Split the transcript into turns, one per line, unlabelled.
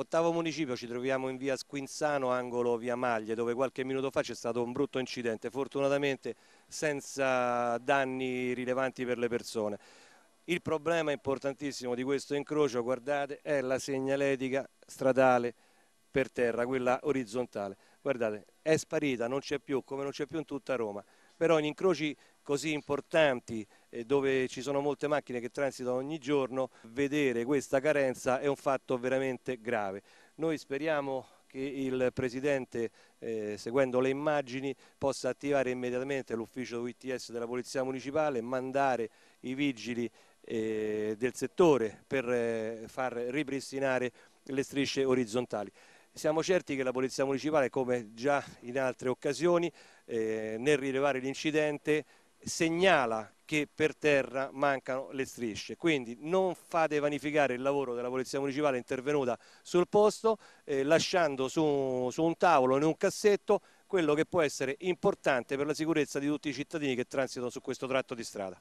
Ottavo municipio, ci troviamo in via Squinzano, angolo via Maglie, dove qualche minuto fa c'è stato un brutto incidente, fortunatamente senza danni rilevanti per le persone. Il problema importantissimo di questo incrocio, guardate, è la segnaletica stradale per terra, quella orizzontale. Guardate, è sparita, non c'è più, come non c'è più in tutta Roma. Però in incroci così importanti eh, dove ci sono molte macchine che transitano ogni giorno, vedere questa carenza è un fatto veramente grave. Noi speriamo che il Presidente, eh, seguendo le immagini, possa attivare immediatamente l'ufficio UITS della Polizia Municipale, mandare i vigili eh, del settore per eh, far ripristinare le strisce orizzontali. Siamo certi che la Polizia Municipale, come già in altre occasioni, eh, nel rilevare l'incidente segnala che per terra mancano le strisce. Quindi non fate vanificare il lavoro della Polizia Municipale intervenuta sul posto, eh, lasciando su, su un tavolo, in un cassetto, quello che può essere importante per la sicurezza di tutti i cittadini che transitano su questo tratto di strada.